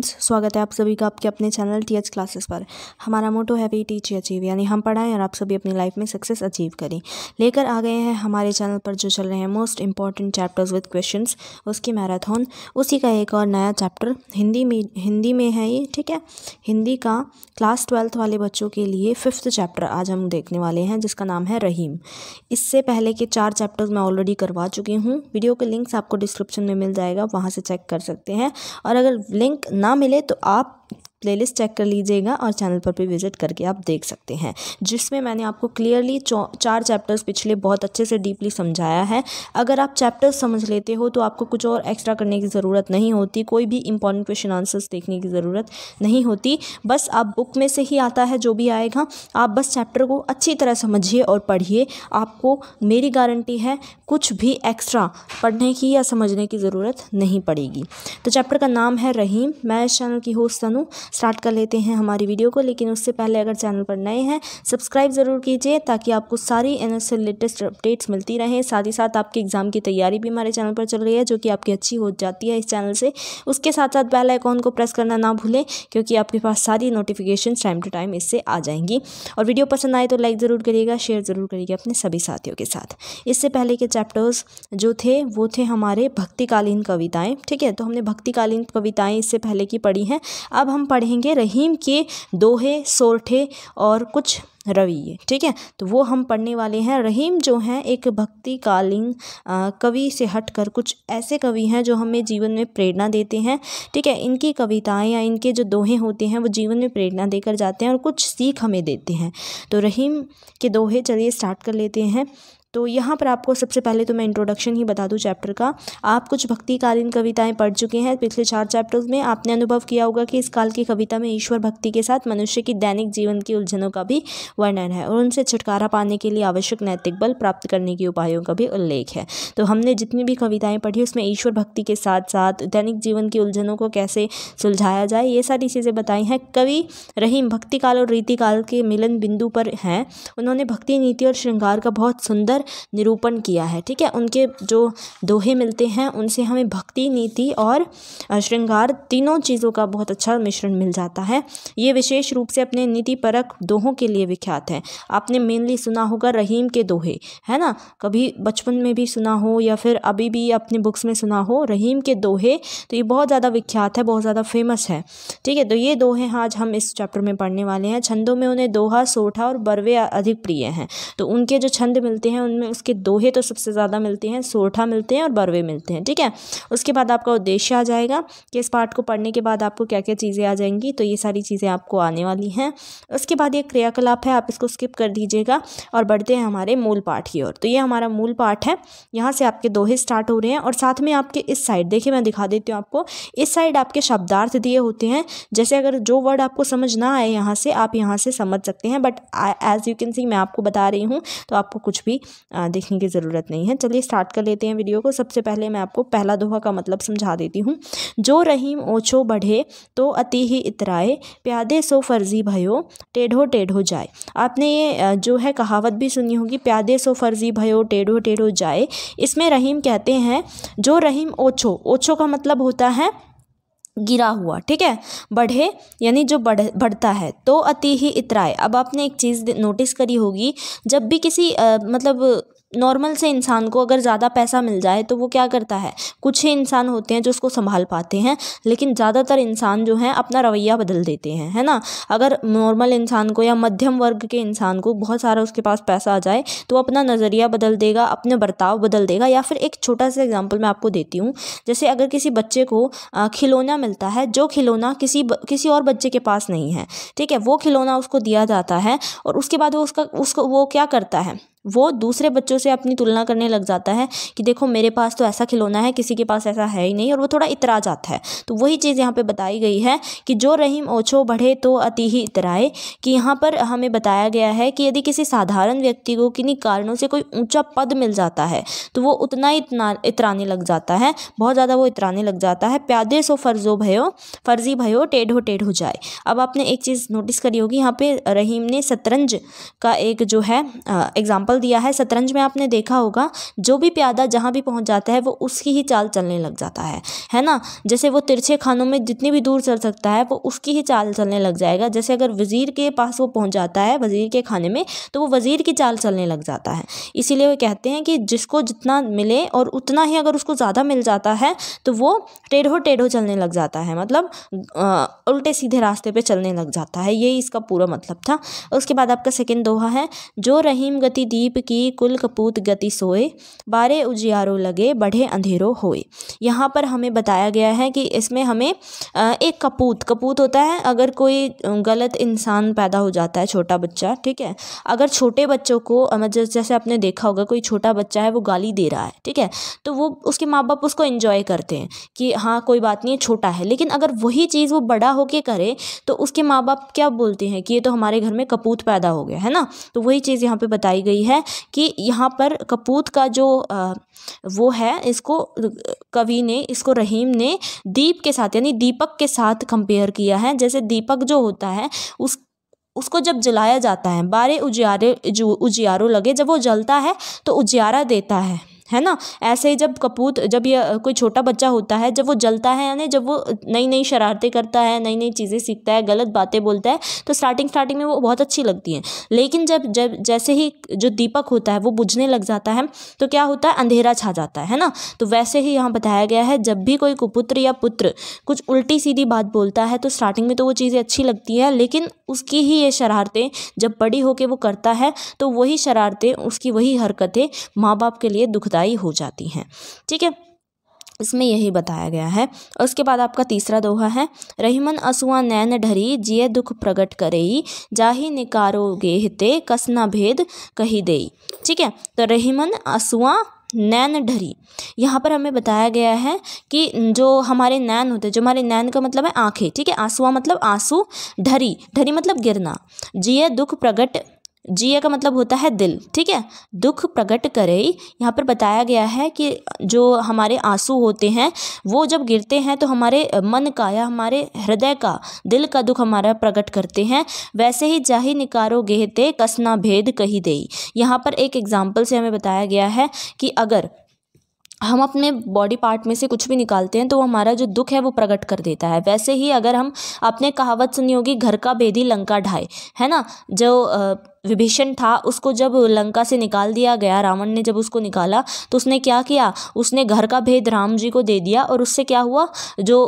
स्वागत है आप सभी का आपके अपने चैनल टी एच क्लासेस पर हमारा मोटो है वी टीच अचीव यानी हम पढ़ाएं और आप सभी अपनी लाइफ में सक्सेस अचीव करें लेकर आ गए हैं हमारे चैनल पर जो चल रहे हैं most important chapters with questions उसकी मैराथन उसी का एक और नया चैप्टर हिंदी में हिंदी में है ये ठीक है हिंदी का क्लास ट्वेल्थ वाले बच्चों के लिए फिफ्थ चैप्टर आज हम देखने वाले हैं जिसका नाम है रहीम इससे पहले के चार चैप्टर्स मैं ऑलरेडी करवा चुकी हूँ वीडियो के लिंक्स आपको डिस्क्रिप्शन में मिल जाएगा वहाँ से चेक कर सकते हैं और अगर लिंक ना मिले तो आप प्लेलिस्ट चेक कर लीजिएगा और चैनल पर भी विजिट करके आप देख सकते हैं जिसमें मैंने आपको क्लियरली चार चैप्टर्स पिछले बहुत अच्छे से डीपली समझाया है अगर आप चैप्टर्स समझ लेते हो तो आपको कुछ और एक्स्ट्रा करने की ज़रूरत नहीं होती कोई भी इंपॉर्टेंट क्वेश्चन आंसर्स देखने की ज़रूरत नहीं होती बस आप बुक में से ही आता है जो भी आएगा आप बस चैप्टर को अच्छी तरह समझिए और पढ़िए आपको मेरी गारंटी है कुछ भी एक्स्ट्रा पढ़ने की या समझने की ज़रूरत नहीं पड़ेगी तो चैप्टर का नाम है रहीम मैं इस चैनल की होस्ट तनु स्टार्ट कर लेते हैं हमारी वीडियो को लेकिन उससे पहले अगर चैनल पर नए हैं सब्सक्राइब ज़रूर कीजिए ताकि आपको सारी एन एस लेटेस्ट अपडेट्स मिलती रहें साथ ही साथ आपके एग्ज़ाम की तैयारी भी हमारे चैनल पर चल रही है जो कि आपकी अच्छी हो जाती है इस चैनल से उसके साथ साथ बेल आइकॉन को प्रेस करना ना भूलें क्योंकि आपके पास सारी नोटिफिकेशन टाइम टू टाइम इससे आ जाएंगी और वीडियो पसंद आए तो लाइक ज़रूर करिएगा शेयर ज़रूर करिएगा अपने सभी साथियों के साथ इससे पहले के चैप्टर्स जो थे वो थे हमारे भक्तिकालीन कविताएँ ठीक है तो हमने भक्तिकालीन कविताएँ इससे पहले की पढ़ी हैं अब हम पढ़ पढ़ेंगे रहीम के दोहे सोरठे और कुछ रवैये ठीक है तो वो हम पढ़ने वाले हैं रहीम जो हैं एक भक्तिकालीन कवि से हटकर कुछ ऐसे कवि हैं जो हमें जीवन में प्रेरणा देते हैं ठीक है इनकी कविताएं या इनके जो दोहे होते हैं वो जीवन में प्रेरणा देकर जाते हैं और कुछ सीख हमें देते हैं तो रहीम के दोहे चलिए स्टार्ट कर लेते हैं तो यहाँ पर आपको सबसे पहले तो मैं इंट्रोडक्शन ही बता दूँ चैप्टर का आप कुछ भक्तिकालीन कविताएं पढ़ चुके हैं पिछले चार चैप्टर्स में आपने अनुभव किया होगा कि इस काल की कविता में ईश्वर भक्ति के साथ मनुष्य की दैनिक जीवन की उलझनों का भी वर्णन है और उनसे छुटकारा पाने के लिए आवश्यक नैतिक बल प्राप्त करने के उपायों का भी उल्लेख है तो हमने जितनी भी कविताएँ पढ़ी उसमें ईश्वर भक्ति के साथ साथ दैनिक जीवन की उलझनों को कैसे सुलझाया जाए ये सारी चीज़ें बताई हैं कवि रहीम भक्तिकाल और रीतिकाल के मिलन बिंदु पर हैं उन्होंने भक्ति नीति और श्रृंगार का बहुत सुंदर निरूपण किया है ठीक है उनके जो दोहे मिलते हैं उनसे हमें भक्ति नीति और श्रृंगार तीनों चीज़ों का बहुत अच्छा मिश्रण मिल जाता है ये विशेष रूप से अपने नीति परक दोहों के लिए विख्यात है आपने मेनली सुना होगा रहीम के दोहे है ना कभी बचपन में भी सुना हो या फिर अभी भी अपने बुक्स में सुना हो रहीम के दोहे तो ये बहुत ज़्यादा विख्यात है बहुत ज़्यादा फेमस है ठीक है तो ये दोहे आज हम इस चैप्टर में पढ़ने वाले हैं छंदों में उन्हें दोहा सोठा और बरवे अधिक प्रिय हैं तो उनके जो छंद मिलते हैं में उसके दोहे तो सबसे ज़्यादा मिलते हैं सोठा मिलते हैं और बरवे मिलते हैं ठीक है उसके बाद आपका उद्देश्य आ जाएगा कि इस पाठ को पढ़ने के बाद आपको क्या क्या चीज़ें आ जाएंगी तो ये सारी चीज़ें आपको आने वाली हैं उसके बाद ये क्रियाकलाप है आप इसको स्किप कर दीजिएगा और बढ़ते हैं हमारे मूल पाठ की ओर तो ये हमारा मूल पाठ है यहाँ से आपके दोहे स्टार्ट हो रहे हैं और साथ में आपके इस साइड देखिए मैं दिखा देती हूँ आपको इस साइड आपके शब्दार्थ दिए होते हैं जैसे अगर जो वर्ड आपको समझ ना आए यहाँ से आप यहाँ से समझ सकते हैं but as you can see मैं आपको बता रही हूँ तो आपको कुछ भी देखने की ज़रूरत नहीं है चलिए स्टार्ट कर लेते हैं वीडियो को सबसे पहले मैं आपको पहला दोहा का मतलब समझा देती हूँ जो रहीम ओछो बढ़े तो अति ही इतराए प्यादे सो फर्जी भयो टेढ़ो टेढ़ो जाए आपने ये जो है कहावत भी सुनी होगी प्यादे सो फर्जी भयो टेढ़ो टेढ़ो जाए इसमें रहीम कहते हैं जो रहीम ओछो ओछो का मतलब होता है गिरा हुआ ठीक है बढ़े यानी जो बढ़ बढ़ता है तो अति ही इतराए अब आपने एक चीज़ नोटिस करी होगी जब भी किसी मतलब नॉर्मल से इंसान को अगर ज़्यादा पैसा मिल जाए तो वो क्या करता है कुछ ही इंसान होते हैं जो उसको संभाल पाते हैं लेकिन ज़्यादातर इंसान जो हैं अपना रवैया बदल देते हैं है ना अगर नॉर्मल इंसान को या मध्यम वर्ग के इंसान को बहुत सारा उसके पास पैसा आ जाए तो अपना नज़रिया बदल देगा अपने बर्ताव बदल देगा या फिर एक छोटा सा एग्जाम्पल मैं आपको देती हूँ जैसे अगर किसी बच्चे को खिलौना मिलता है जो खिलौना किसी किसी और बच्चे के पास नहीं है ठीक है वो खिलौना उसको दिया जाता है और उसके बाद वो उसका उसको वो क्या करता है वो दूसरे बच्चों से अपनी तुलना करने लग जाता है कि देखो मेरे पास तो ऐसा खिलौना है किसी के पास ऐसा है ही नहीं और वो थोड़ा इतरा जाता है तो वही चीज़ यहाँ पे बताई गई है कि जो रहीम ओछो बढ़े तो अति ही इतराए कि यहाँ पर हमें बताया गया है कि यदि किसी साधारण व्यक्ति को किन्हीं कारणों से कोई ऊँचा पद मिल जाता है तो वो उतना ही इतना इतराने लग जाता है बहुत ज़्यादा वो इतराने लग जाता है प्यादे सो फर्जो भयो फर्जी भयो टेढ़ो टेढ़ हो जाए अब आपने एक चीज़ नोटिस करी होगी यहाँ पर रहीम ने शतरंज का एक जो है एग्ज़ाम्पल एग्जाम्पल दिया है शतरंज में आपने देखा होगा जो भी प्यादा जहाँ भी पहुँच जाता है वो उसकी ही चाल चलने लग जाता है है ना जैसे वो तिरछे खानों में जितनी भी दूर चल सकता है वो उसकी ही चाल चलने लग जाएगा जैसे अगर वज़ीर के पास वो पहुँच जाता है वज़ीर के खाने में तो वो वज़ीर की चाल चलने लग जाता है इसीलिए वो कहते हैं कि जिसको जितना मिले और उतना ही अगर उसको ज़्यादा मिल जाता है तो वो टेढ़ो टेढ़ो चलने लग जाता है मतलब आ, उल्टे सीधे रास्ते पे चलने लग जाता है यही इसका पूरा मतलब था उसके बाद आपका सेकंड दोहा है जो रहीम गति दी दीप की कुल कपूत गति सोए बारे उजियारों लगे बढ़े अंधेरों होए यहाँ पर हमें बताया गया है कि इसमें हमें एक कपूत कपूत होता है अगर कोई गलत इंसान पैदा हो जाता है छोटा बच्चा ठीक है अगर छोटे बच्चों को जैसे आपने देखा होगा कोई छोटा बच्चा है वो गाली दे रहा है ठीक है तो वो उसके माँ बाप उसको इन्जॉय करते हैं कि हाँ कोई बात नहीं छोटा है लेकिन अगर वही चीज़ वो बड़ा होके करे तो उसके माँ बाप क्या बोलते हैं कि ये तो हमारे घर में कपूत पैदा हो गया है ना तो वही चीज़ यहाँ पर बताई गई है है कि यहाँ पर कपूत का जो वो है इसको कवि ने इसको रहीम ने दीप के साथ यानी दीपक के साथ कंपेयर किया है जैसे दीपक जो होता है उस उसको जब जलाया जाता है बारह उजियारे उजियारों लगे जब वो जलता है तो उजियारा देता है है ना ऐसे ही जब कपूत जब ये कोई छोटा बच्चा होता है जब वो जलता है यानी जब वो नई नई शरारतें करता है नई नई चीज़ें सीखता है गलत बातें बोलता है तो स्टार्टिंग स्टार्टिंग में वो बहुत अच्छी लगती हैं लेकिन जब जब जैसे ही जो दीपक होता है वो बुझने लग जाता है तो क्या होता है अंधेरा छा जाता है ना तो वैसे ही यहाँ बताया गया है जब भी कोई कुपुत्र या पुत्र कुछ उल्टी सीधी बात बोलता है तो स्टार्टिंग में तो वो चीज़ें अच्छी लगती हैं लेकिन उसकी ही ये शरारतें जब बड़ी होकर वो करता है तो वही शरारतें उसकी वही हरकतें माँ बाप के लिए दुखदा लड़ाई हो जाती हैं ठीक है इसमें यही बताया गया है उसके बाद आपका तीसरा दोहा है रहीमन असुआ नैन ढरी जिये दुख प्रकट करेई जाही निकारो गेहते कसना भेद कही देई ठीक है तो रहीमन असुआ नैन ढरी यहाँ पर हमें बताया गया है कि जो हमारे नैन होते हैं जो हमारे नैन का मतलब है आंखें ठीक है आंसुआ मतलब आंसू ढरी ढरी मतलब गिरना जिये दुख प्रकट जिया का मतलब होता है दिल ठीक है दुख प्रकट करे यहाँ पर बताया गया है कि जो हमारे आंसू होते हैं वो जब गिरते हैं तो हमारे मन का या हमारे हृदय का दिल का दुख हमारा प्रकट करते हैं वैसे ही जाहि निकारो गेहते कसना भेद कही दे यहाँ पर एक एग्ज़ाम्पल से हमें बताया गया है कि अगर हम अपने बॉडी पार्ट में से कुछ भी निकालते हैं तो वो हमारा जो दुख है वो प्रकट कर देता है वैसे ही अगर हम अपने कहावत सुनी होगी घर का बेदी लंका ढाए है ना जो विभीषण था उसको जब लंका से निकाल दिया गया रावण ने जब उसको निकाला तो उसने क्या किया उसने घर का भेद राम जी को दे दिया और उससे क्या हुआ जो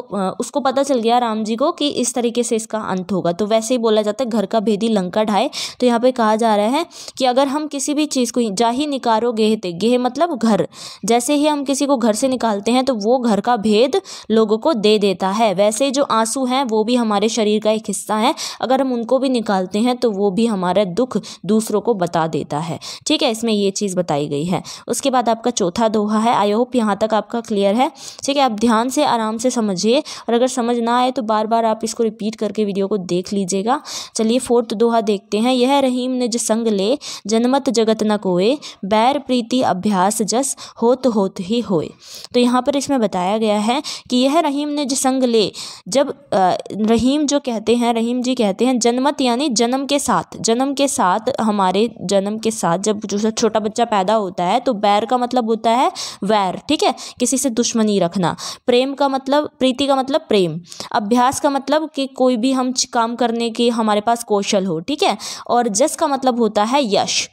उसको पता चल गया राम जी को कि इस तरीके से इसका अंत होगा तो वैसे ही बोला जाता है घर का भेदी लंका ढाए तो यहाँ पे कहा जा रहा है कि अगर हम किसी भी चीज़ को जा ही निकारो गेह ते गेह मतलब घर जैसे ही हम किसी को घर से निकालते हैं तो वो घर का भेद लोगों को दे देता है वैसे जो आंसू हैं वो भी हमारे शरीर का एक हिस्सा है अगर हम उनको भी निकालते हैं तो वो भी हमारा दुख दूसरों को बता देता है ठीक है इसमें ये चीज़ बताई गई है उसके बाद आपका चौथा दोहा है आई होप यहाँ तक आपका क्लियर है ठीक है आप ध्यान से आराम से समझिए और अगर समझ ना आए तो बार बार आप इसको रिपीट करके वीडियो को देख लीजिएगा चलिए फोर्थ दोहा देखते हैं यह रहीम ने जो संग ले जनमत जगत न कोए बैर प्रीति अभ्यास जस होत होत ही होए तो यहाँ पर इसमें बताया गया है कि यह रहीम ने जो संग ले जब रहीम जो कहते हैं रहीम जी कहते हैं जनमत यानी जन्म के साथ जन्म के साथ साथ हमारे जन्म के साथ जब जो छोटा बच्चा पैदा होता है तो बैर का मतलब होता है वैर ठीक है किसी से दुश्मनी रखना प्रेम का मतलब प्रीति का मतलब प्रेम अभ्यास का मतलब कि कोई भी हम काम करने के हमारे पास कौशल हो ठीक है और जस का मतलब होता है यश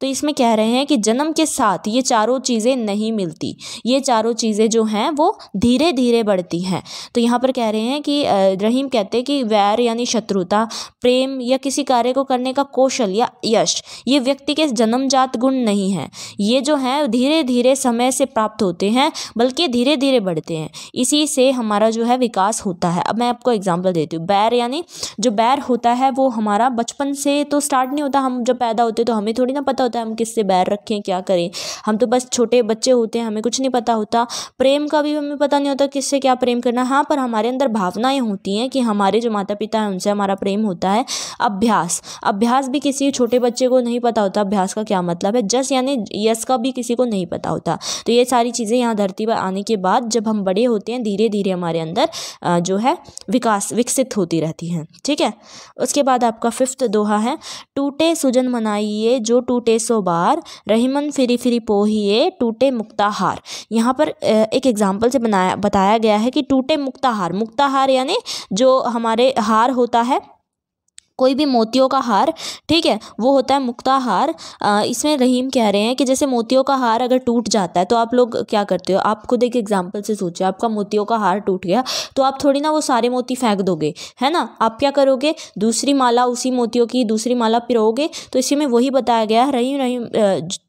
तो इसमें कह रहे हैं कि जन्म के साथ ये चारों चीज़ें नहीं मिलती ये चारों चीज़ें जो हैं वो धीरे धीरे बढ़ती हैं तो यहाँ पर कह रहे हैं कि रहीम कहते हैं कि वैर यानी शत्रुता प्रेम या किसी कार्य को करने का कौशल या यश ये व्यक्ति के जन्मजात गुण नहीं हैं ये जो हैं धीरे धीरे समय से प्राप्त होते हैं बल्कि धीरे धीरे बढ़ते हैं इसी से हमारा जो है विकास होता है अब मैं आपको एग्जाम्पल देती हूँ बैर यानी जो बैर होता है वो हमारा बचपन से तो स्टार्ट नहीं होता हम जब पैदा होते तो हमें थोड़ी ना पता होता है हम किससे बैर रखें क्या करें हम तो बस छोटे बच्चे होते हैं हमें कुछ नहीं पता होता प्रेम का भी हमें पता नहीं होता किससे क्या प्रेम करना हाँ पर हमारे अंदर भावनाएँ होती हैं कि हमारे जो माता पिता हैं उनसे हमारा प्रेम होता है अभ्यास अभ्यास भी किसी छोटे बच्चे को नहीं पता होता अभ्यास का क्या मतलब है जस यानी यस का भी किसी को नहीं पता होता तो ये सारी चीज़ें यहाँ धरती पर आने के बाद जब हम बड़े होते हैं धीरे धीरे हमारे अंदर जो है विकास विकसित होती रहती हैं ठीक है उसके बाद आपका फिफ्थ दोहा है टूटे सुजन मनाइए जो टूटे सौ बार रहीमन फिरी फिरी पोहिए टूटे मुक्ताहार यहाँ पर एक एग्जाम्पल से बनाया बताया गया है कि टूटे मुक्ताहार मुक्ताहार यानी जो हमारे हार होता है कोई भी मोतियों का हार ठीक है वो होता है मुक्ता हार इसमें रहीम कह रहे हैं कि जैसे मोतियों का हार अगर टूट जाता है तो आप लोग क्या करते हो आप खुद एक एग्जाम्पल से सोचिए आपका मोतियों का हार टूट गया तो आप थोड़ी ना वो सारे मोती फेंक दोगे है ना आप क्या करोगे दूसरी माला उसी मोतियों की दूसरी माला पिरोगे तो इसी में वही बताया गया है रहीम रहीम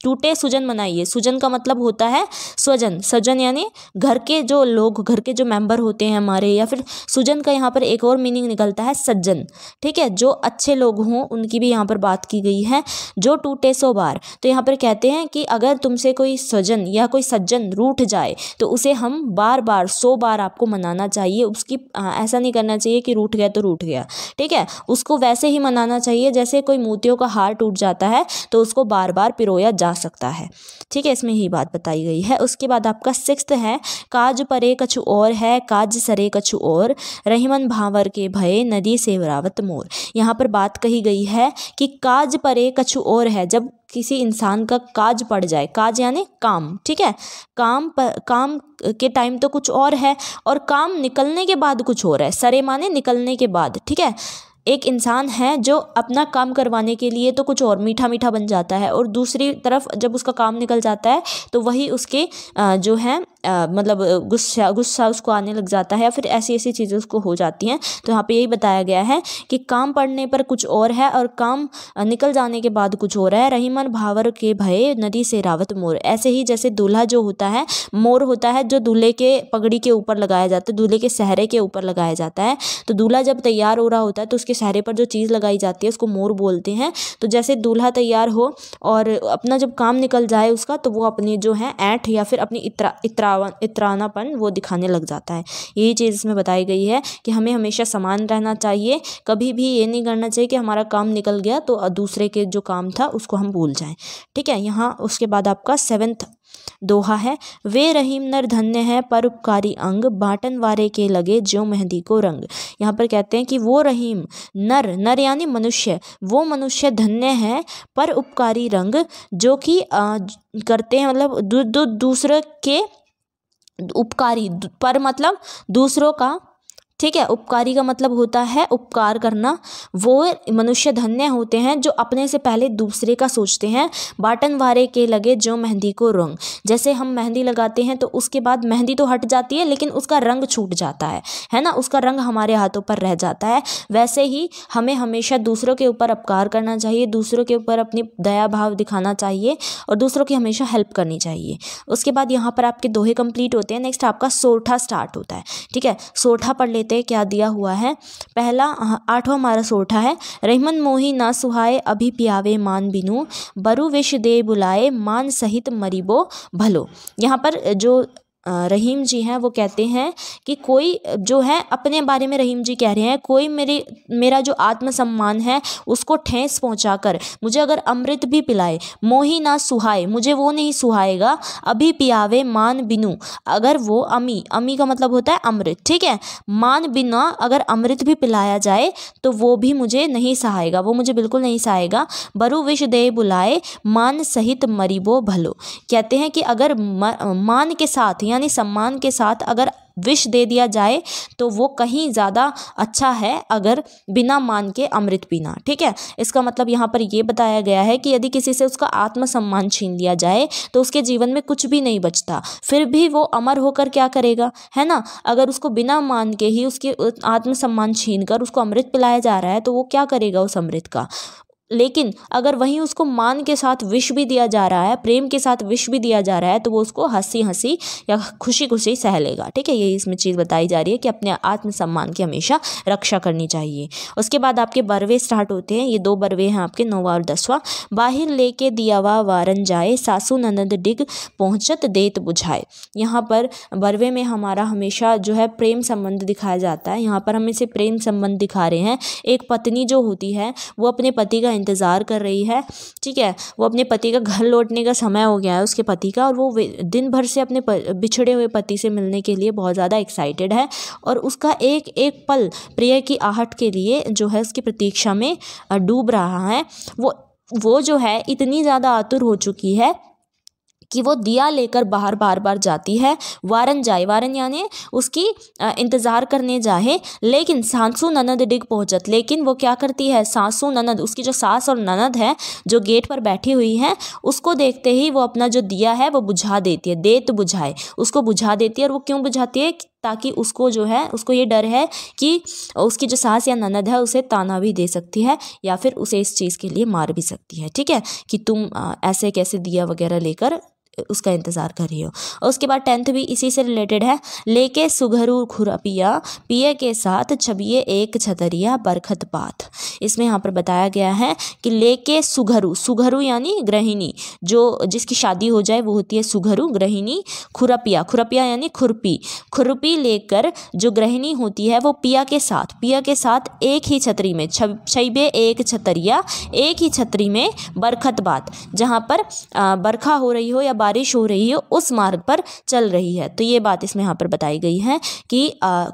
टूटे सुजन मनाइए सुजन का मतलब होता है स्वजन सजन यानी घर के जो लोग घर के जो मेम्बर होते हैं हमारे या फिर सुजन का यहाँ पर एक और मीनिंग निकलता है सज्जन ठीक है जो अच्छे लोग हों उनकी भी यहाँ पर बात की गई है जो टूटे सो बार तो यहाँ पर कहते हैं कि अगर तुमसे कोई सजन या कोई सज्जन रूठ जाए तो उसे हम बार बार सो बार आपको मनाना चाहिए उसकी ऐसा नहीं करना चाहिए कि रूठ गया तो रूठ गया ठीक है उसको वैसे ही मनाना चाहिए जैसे कोई मोतियों का हार टूट जाता है तो उसको बार बार पिरोया जा सकता है ठीक है इसमें यही बात बताई गई है उसके बाद आपका सिक्स है काज परे कछु और है काज सरे कछु और रहीमन भावर के भय नदी सेवरावत मोर यहाँ यहाँ पर बात कही गई है कि काज परे कछु और है जब किसी इंसान का काज पड़ जाए काज यानी काम ठीक है काम पर काम के टाइम तो कुछ और है और काम निकलने के बाद कुछ और है सरे माने निकलने के बाद ठीक है एक इंसान है जो अपना काम करवाने के लिए तो कुछ और मीठा मीठा बन जाता है और दूसरी तरफ जब उसका काम निकल जाता है तो वही उसके जो है आ, मतलब गुस्सा गुस्सा उसको आने लग जाता है या फिर ऐसी ऐसी चीज़ें उसको हो जाती हैं तो यहाँ पे यही बताया गया है कि काम पड़ने पर कुछ और है और काम निकल जाने के बाद कुछ और है रहीमन भावर के भय नदी से रावत मोर ऐसे ही जैसे दूल्हा जो होता है मोर होता है जो दूल्हे के पगड़ी के ऊपर लगाया जाता है दूल्हे के सहरे के ऊपर लगाया जाता है तो दूल्हा जब तैयार हो रहा होता है तो उसके सहरे पर जो चीज़ लगाई जाती है उसको मोर बोलते हैं तो जैसे दूल्हा तैयार हो और अपना जब काम निकल जाए उसका तो वो अपनी जो है ऐठ या फिर अपनी इतरा इतरा इतरावन इतरानापन वो दिखाने लग जाता है यही चीज़ इसमें बताई गई है कि हमें हमेशा समान रहना चाहिए कभी भी ये नहीं करना चाहिए कि हमारा काम निकल गया तो दूसरे के जो काम था उसको हम भूल जाएँ ठीक है यहाँ उसके बाद आपका सेवन्थ दोहा है वे रहीम नर धन्य है परोपकारी अंग बाटन वारे के लगे ज्यो मेहंदी को रंग यहाँ पर कहते हैं कि वो रहीम नर नर यानी मनुष्य वो मनुष्य धन्य है पर उपकारी रंग जो कि करते हैं मतलब दूसरे के उपकारी पर मतलब दूसरों का ठीक है उपकारी का मतलब होता है उपकार करना वो मनुष्य धन्य होते हैं जो अपने से पहले दूसरे का सोचते हैं बाटन वारे के लगे जो मेहंदी को रंग जैसे हम मेहंदी लगाते हैं तो उसके बाद मेहंदी तो हट जाती है लेकिन उसका रंग छूट जाता है है ना उसका रंग हमारे हाथों पर रह जाता है वैसे ही हमें हमेशा दूसरों के ऊपर उपकार करना चाहिए दूसरों के ऊपर अपनी दया भाव दिखाना चाहिए और दूसरों की हमेशा हेल्प करनी चाहिए उसके बाद यहाँ पर आपके दोहे कंप्लीट होते हैं नेक्स्ट आपका सोठा स्टार्ट होता है ठीक है सोठा पढ़ लेते तय क्या दिया हुआ है पहला आठवां हमारा सोठा है रहमन मोही ना सुहाए अभी पियावे मान बिनु बरु विष दे बुलाए मान सहित मरीबो भलो यहाँ पर जो रहीम जी हैं वो कहते हैं कि कोई जो है अपने बारे में रहीम जी कह रहे हैं कोई मेरे मेरा जो आत्मसम्मान है उसको ठेस पहुंचा कर मुझे अगर अमृत भी पिलाए मोही ना सुहाए मुझे वो नहीं सुहाएगा अभी पियावे मान बिनु अगर वो अमी अमी का मतलब होता है अमृत ठीक है मान बिना अगर अमृत भी पिलाया जाए तो वो भी मुझे नहीं सहाएगा वो मुझे बिल्कुल नहीं सहाएगा बरु विष दे बुलाए मान सहित मरीबो भलो कहते हैं कि अगर मान के साथ यानी सम्मान के साथ अगर विष दे दिया जाए तो वो कहीं ज़्यादा अच्छा है अगर बिना मान के अमृत पीना ठीक है इसका मतलब यहाँ पर यह बताया गया है कि यदि किसी से उसका आत्मसम्मान छीन लिया जाए तो उसके जीवन में कुछ भी नहीं बचता फिर भी वो अमर होकर क्या करेगा है ना अगर उसको बिना मान के ही उसके आत्मसम्मान छीन कर उसको अमृत पिलाया जा रहा है तो वो क्या करेगा उस अमृत का लेकिन अगर वहीं उसको मान के साथ विष भी दिया जा रहा है प्रेम के साथ विष भी दिया जा रहा है तो वो उसको हंसी हंसी या खुशी खुशी सह लेगा ठीक है यही इसमें चीज़ बताई जा रही है कि अपने आत्मसम्मान की हमेशा रक्षा करनी चाहिए उसके बाद आपके बरवे स्टार्ट होते हैं ये दो बरवे हैं आपके नौवा और दसवां बाहिर लेके दियावा वारन जाए सासू ननद डिग पहुँचत देत बुझाए यहाँ पर बरवे में हमारा हमेशा जो है प्रेम संबंध दिखाया जाता है यहाँ पर हम इसे प्रेम संबंध दिखा रहे हैं एक पत्नी जो होती है वो अपने पति का इंतज़ार कर रही है ठीक है वो अपने पति का घर लौटने का समय हो गया है उसके पति का और वो दिन भर से अपने बिछड़े हुए पति से मिलने के लिए बहुत ज़्यादा एक्साइटेड है और उसका एक एक पल प्रिय की आहट के लिए जो है उसकी प्रतीक्षा में डूब रहा है वो वो जो है इतनी ज़्यादा आतुर हो चुकी है कि वो दिया लेकर बाहर बार बार जाती है वारन जाए वारन यानी उसकी इंतज़ार करने जाए लेकिन सांसू ननद डिग पहुँचत लेकिन वो क्या करती है सांसू ननद उसकी जो सास और ननद है जो गेट पर बैठी हुई है उसको देखते ही वो अपना जो दिया है वो बुझा देती है देत बुझाए उसको बुझा देती है और वो क्यों बुझाती है ताकि उसको जो है उसको ये डर है कि उसकी जो सास या ननद है उसे ताना भी दे सकती है या फिर उसे इस चीज़ के लिए मार भी सकती है ठीक है कि तुम ऐसे कैसे दिया वगैरह लेकर उसका इंतज़ार कर रही हो और उसके बाद टेंथ भी इसी से रिलेटेड है लेके सुघरु खुरपिया पिए के साथ छबिए एक छतरिया बरखत पात इसमें यहाँ पर बताया गया है कि लेके सुघरु सुघरु यानी गृहिणी जो जिसकी शादी हो जाए वो होती है सुघरु गृहिणी खुरपिया खुरपिया यानी खुरपी खुरपी लेकर जो गृहिणी होती है वो पिया के साथ पिया के साथ एक ही छतरी में छबे एक छतरिया एक ही छतरी में बरखत पाथ जहाँ पर बरखा हो रही हो या बारिश हो रही है उस मार्ग पर चल रही है तो ये बात इसमें यहाँ पर बताई गई है कि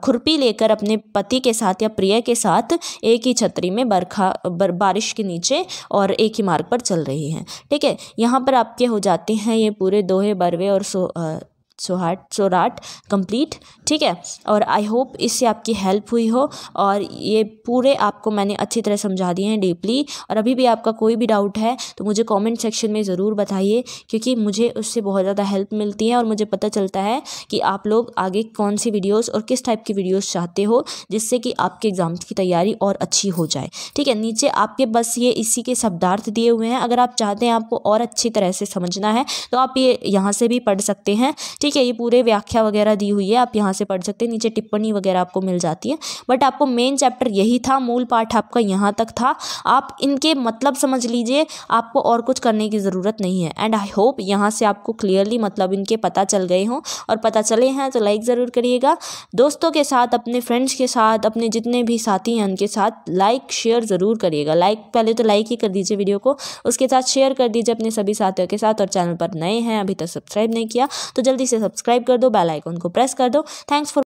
खुरपी लेकर अपने पति के साथ या प्रिय के साथ एक ही छतरी में बरखा बर, बारिश के नीचे और एक ही मार्ग पर चल रही हैं ठीक है यहाँ पर आपके हो जाते हैं ये पूरे दोहे बरवे और सो आ, सो राट कम्प्लीट ठीक है और आई होप इससे आपकी हेल्प हुई हो और ये पूरे आपको मैंने अच्छी तरह समझा दिए हैं डीपली और अभी भी आपका कोई भी डाउट है तो मुझे कमेंट सेक्शन में ज़रूर बताइए क्योंकि मुझे उससे बहुत ज़्यादा हेल्प मिलती है और मुझे पता चलता है कि आप लोग आगे कौन सी वीडियोज़ और किस टाइप की वीडियोज़ चाहते हो जिससे कि आपके एग्ज़ाम की तैयारी और अच्छी हो जाए ठीक है नीचे आपके बस ये इसी के शब्दार्थ दिए हुए हैं अगर आप चाहते हैं आपको और अच्छी तरह से समझना है तो आप ये यहाँ से भी पढ़ सकते हैं ठीक है ये पूरे व्याख्या वगैरह दी हुई है आप यहाँ से पढ़ सकते हैं नीचे टिप्पणी वगैरह आपको मिल जाती है बट आपको मेन चैप्टर यही था मूल पाठ आपका यहाँ तक था आप इनके मतलब समझ लीजिए आपको और कुछ करने की ज़रूरत नहीं है एंड आई होप यहाँ से आपको क्लियरली मतलब इनके पता चल गए हों और पता चले हैं तो लाइक ज़रूर करिएगा दोस्तों के साथ अपने फ्रेंड्स के साथ अपने जितने भी साथी हैं उनके साथ लाइक शेयर ज़रूर करिएगा लाइक पहले तो लाइक ही कर दीजिए वीडियो को उसके साथ शेयर कर दीजिए अपने सभी साथियों के साथ और चैनल पर नए हैं अभी तक सब्सक्राइब नहीं किया तो जल्दी से इसे सब्सक्राइब कर दो बेल आइकन को प्रेस कर दो थैंक्स फॉर